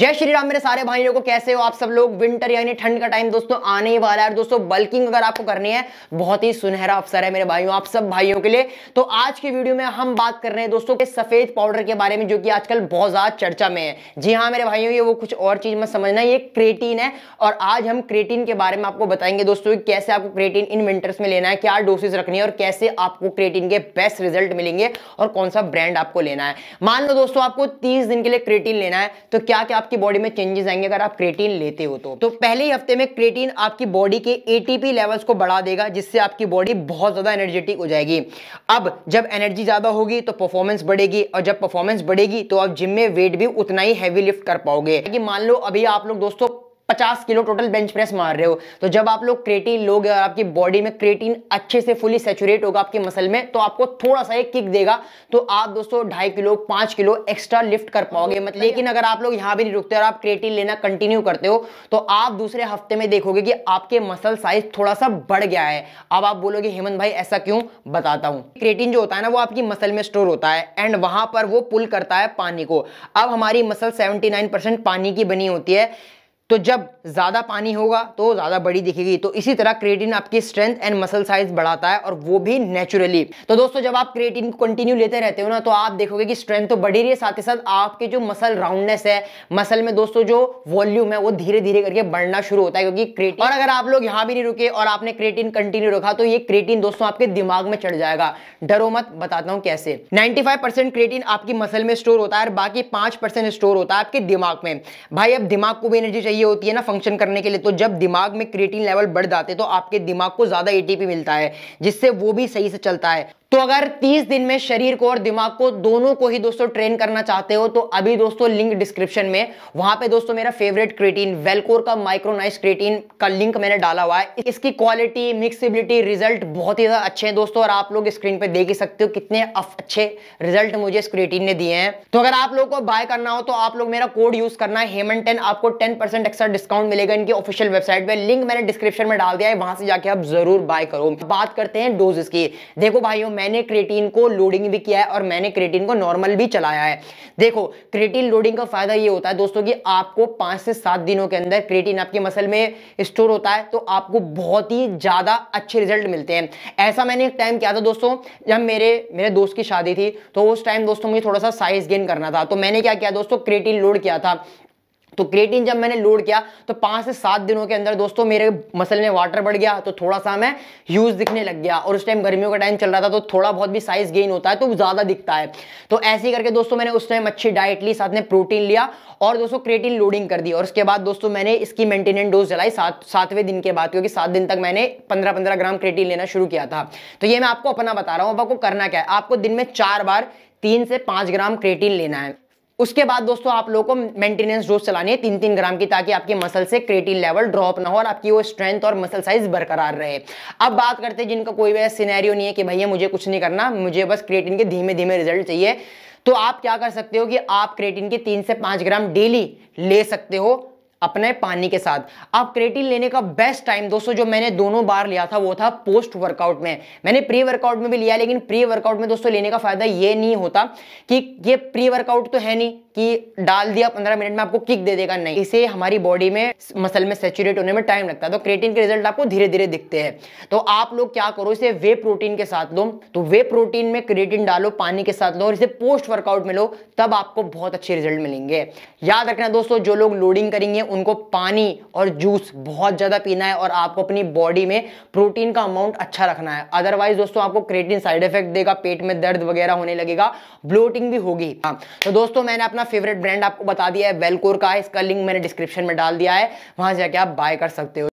जय श्री राम मेरे सारे भाइयों को कैसे हो आप सब लोग विंटर यानी ठंड का टाइम दोस्तों आने ही वाला है और दोस्तों बल्किंग अगर आपको करनी है बहुत ही सुनहरा अवसर है मेरे भाइयों आप सब भाइयों के लिए तो आज की वीडियो में हम बात कर रहे हैं दोस्तों के सफेद पाउडर के बारे में जो कि आजकल बहुत ज्यादा चर्चा में है जी हाँ मेरे भाइयों ये वो कुछ और चीज मत समझना ये क्रेटीन है और आज हम क्रेटीन के बारे में आपको बताएंगे दोस्तों कैसे आपको क्रेटीन इन विंटर्स में लेना है क्या डोसेज रखनी है और कैसे आपको क्रेटीन के बेस्ट रिजल्ट मिलेंगे और कौन सा ब्रांड आपको लेना है मान लो दोस्तों आपको तीस दिन के लिए क्रेटीन लेना है तो क्या क्या आपकी बॉडी में चेंजेस आएंगे अगर आप क्रेटीन लेते हो तो, तो पहले ही हफ्ते में क्रेटीन आपकी बॉडी के एटीपी लेवल्स को बढ़ा देगा जिससे आपकी बॉडी बहुत ज़्यादा एनर्जेटिक हो जाएगी अब जब एनर्जी ज़्यादा होगी तो परफॉर्मेंस बढ़ेगी और जब परफॉर्मेंस बढ़ेगी तो आप जिम में वेट भी उतना ही हैवी लिफ्ट कर पाओगे मान लो अभी आप लोग दोस्तों पचास किलो टोटल बेंच प्रेस मार रहे हो तो जब आप लोग क्रेटीन लोगे और आपकी बॉडी में क्रेटीन अच्छे से फुली सेचुरेट होगा आपके मसल में तो आपको थोड़ा सा एक किक देगा तो आप दोस्तों ढाई किलो पांच किलो एक्स्ट्रा लिफ्ट कर पाओगे मतलब लेकिन अगर आप लोग यहां भी नहीं रुकते और आप क्रेटीन लेना कंटिन्यू करते हो तो आप दूसरे हफ्ते में देखोगे कि आपके मसल साइज थोड़ा सा बढ़ गया है अब आप बोलोगे हेमंत भाई ऐसा क्यों बताता हूँ क्रेटीन जो होता है ना वो आपकी मसल में स्टोर होता है एंड वहां पर वो पुल करता है पानी को अब हमारी मसल सेवेंटी पानी की बनी होती है तो जब ज़्यादा पानी होगा तो ज़्यादा बड़ी दिखेगी तो इसी तरह क्रिएटिन आपकी स्ट्रेंथ एंड मसल साइज बढ़ाता है और वो भी नेचुरली तो दोस्तों जब आप क्रिएटिन कंटिन्यू लेते रहते हो ना तो आप देखोगे कि स्ट्रेंथ तो बढ़ी रही है साथ ही साथ आपके जो मसल राउंडनेस है मसल में दोस्तों जो वॉल्यूम है वो धीरे धीरे करके बढ़ना शुरू होता है क्योंकि क्रिएटिन और अगर आप लोग यहाँ भी नहीं रुके और आपने क्रिएटिन कंटिन्यू रखा तो ये क्रिएटिन दोस्तों आपके दिमाग में चढ़ जाएगा डरो मत बताता हूँ कैसे नाइन्टी क्रिएटिन आपकी मसल में स्टोर होता है और बाकी पाँच स्टोर होता है आपके दिमाग में भाई अब दिमाग को भी एनर्जी चाहिए चाहिए होती है ना फंक्शन करने के लिए तो जब दिमाग में क्रिएटिन लेवल बढ़ जाते तो आपके दिमाग को ज़्यादा एटीपी मिलता है जिससे वो भी सही से चलता है तो अगर 30 दिन में शरीर को और दिमाग को दोनों को ही दोस्तों ट्रेन करना चाहते हो तो अभी दोस्तों लिंक डिस्क्रिप्शन में वहां पे दोस्तों मेरा फेवरेट क्रेटीन वेलकोर का माइक्रोनाइस क्रेटीन का लिंक मैंने डाला हुआ है इसकी क्वालिटी मिक्सिबिलिटी रिजल्ट बहुत ही ज्यादा अच्छे हैं दोस्तों और आप लोग स्क्रीन पे देख ही सकते हो कितने अच्छे रिजल्ट मुझे इस क्रेटीन ने दिए हैं तो अगर आप लोग को बाय करना हो तो आप लोग मेरा कोड यूज करना है हेमन टेन आपको टेन परसेंट एक्स्ट्रा डिस्काउंट मिलेगा इनकी ऑफिशियल वेबसाइट पर लिंक मैंने डिस्क्रिप्शन में डाल दिया है वहां से जाके आप जरूर बाय करो बात करते हैं डोजेस की देखो भाइयों मैंने क्रेटीन को लोडिंग भी किया है और मैंने क्रेटीन को नॉर्मल भी चलाया है देखो क्रेटीन लोडिंग का फायदा ये होता है दोस्तों कि आपको पांच से सात दिनों के अंदर क्रेटीन आपके मसल में स्टोर होता है तो आपको बहुत ही ज़्यादा अच्छे रिजल्ट मिलते हैं ऐसा मैंने एक टाइम किया था दोस्तों जब मेरे मेरे दोस्त की शादी थी तो उस टाइम दोस्तों मुझे थोड़ा सा साइज गेन करना था तो मैंने क्या किया दोस्तों क्रेटीन लोड किया था तो क्रिएटिन जब मैंने लोड किया तो पांच से सात दिनों के अंदर दोस्तों मेरे मसल में वाटर बढ़ गया तो थोड़ा सा मैं ह्यूज दिखने लग गया और उस टाइम गर्मियों का टाइम चल रहा था तो थोड़ा बहुत भी साइज गेन होता है तो ज़्यादा दिखता है तो ऐसे ही करके दोस्तों मैंने उस टाइम अच्छी डाइट ली साथ में प्रोटीन लिया और दोस्तों क्रिएटिन लोडिंग कर दी और उसके बाद दोस्तों मैंने इसकी मेंटेनेंस डोज जलाई सात सातवें दिन के बाद क्योंकि सात दिन तक मैंने पंद्रह पंद्रह ग्राम क्रिएटिन लेना शुरू किया था तो ये मैं आपको अपना बता रहा हूँ अब आपको करना क्या है आपको दिन में चार बार तीन से पांच ग्राम क्रिएटिन लेना है उसके बाद दोस्तों आप लोगों को मेंटेनेंस डोज चलानी है तीन तीन ग्राम की ताकि आपकी मसल से क्रेटिन लेवल ड्रॉप ना हो और आपकी वो स्ट्रेंथ और मसल साइज बरकरार रहे अब बात करते हैं जिनका कोई वैसा सिनेरियो नहीं है कि भैया मुझे कुछ नहीं करना मुझे बस क्रेटिन के धीमे धीमे रिजल्ट चाहिए तो आप क्या कर सकते हो कि आप क्रेटिन के तीन से पांच ग्राम डेली ले सकते हो अपने पानी के साथ आप क्रेटिन लेने का बेस्ट टाइम दोस्तों जो मैंने दोनों बार लिया था वो था पोस्ट वर्कआउट में मैंने प्री वर्कआउट में भी लिया लेकिन प्री वर्कआउट में दोस्तों लेने का फायदा ये नहीं होता कि ये प्री वर्कआउट तो है नहीं कि डाल दिया पंद्रह मिनट में आपको किक दे देगा नहीं इसे हमारी बॉडी में मसल में सेचुरेट होने में टाइम लगता है तो क्रेटिन के रिजल्ट आपको धीरे धीरे दिखते हैं तो आप लोग क्या करो इसे वे प्रोटीन के साथ लो तो वे प्रोटीन में क्रेटिन डालो पानी के साथ लो और इसे पोस्ट वर्कआउट में लो तब आपको बहुत अच्छे रिजल्ट मिलेंगे याद रखना दोस्तों जो लोग लोडिंग करेंगे उनको पानी और जूस बहुत ज़्यादा पीना है और आपको अपनी बॉडी में प्रोटीन का अमाउंट अच्छा रखना है अदरवाइज दोस्तों आपको क्रेटिन साइड इफेक्ट देगा पेट में दर्द वगैरह होने लगेगा ब्लोटिंग भी होगी हाँ तो दोस्तों मैंने अपना फेवरेट ब्रांड आपको बता दिया है वेलकोर का इसका लिंक मैंने डिस्क्रिप्शन में डाल दिया है वहां जाके आप बाय कर सकते हो